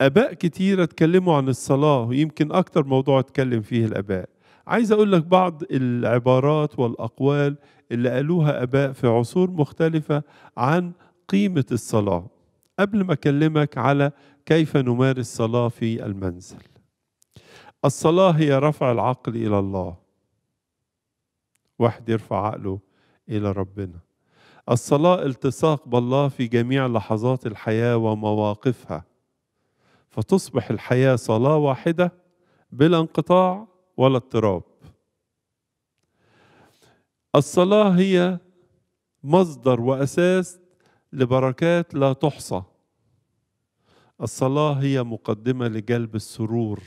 اباء كتيره اتكلموا عن الصلاه ويمكن اكتر موضوع اتكلم فيه الاباء عايز اقول لك بعض العبارات والاقوال اللي قالوها اباء في عصور مختلفه عن قيمه الصلاه قبل ما اكلمك على كيف نمارس صلاه في المنزل الصلاه هي رفع العقل الى الله واحد يرفع عقله الى ربنا الصلاه التصاق بالله في جميع لحظات الحياه ومواقفها فتصبح الحياة صلاة واحدة بلا انقطاع ولا اضطراب الصلاة هي مصدر وأساس لبركات لا تحصى الصلاة هي مقدمة لجلب السرور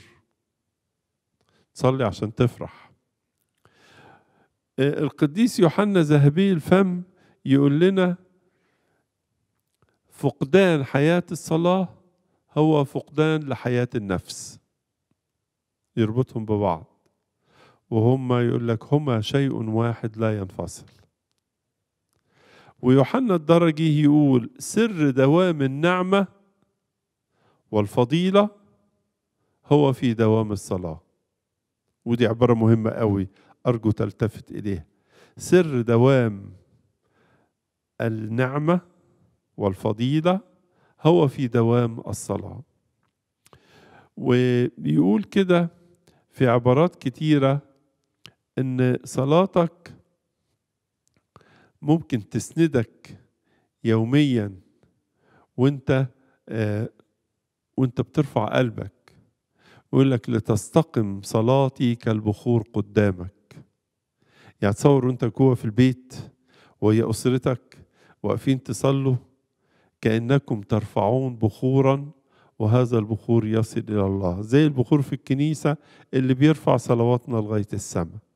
تصلي عشان تفرح آه، القديس يوحنا ذهبي الفم يقول لنا فقدان حياة الصلاة هو فقدان لحياة النفس يربطهم ببعض وهم يقول لك هما شيء واحد لا ينفصل ويوحنا الدرجي يقول سر دوام النعمة والفضيلة هو في دوام الصلاة ودي عبارة مهمة قوي أرجو تلتفت إليها سر دوام النعمة والفضيلة هو في دوام الصلاة وبيقول كده في عبارات كتيرة إن صلاتك ممكن تسندك يوميا وانت آه وانت بترفع قلبك ويقول لك لتستقم صلاتي كالبخور قدامك يعني تصور وانت جوه في البيت وهي اسرتك واقفين تصلوا كأنكم ترفعون بخورا وهذا البخور يصل إلى الله زي البخور في الكنيسة اللي بيرفع صلواتنا لغاية السماء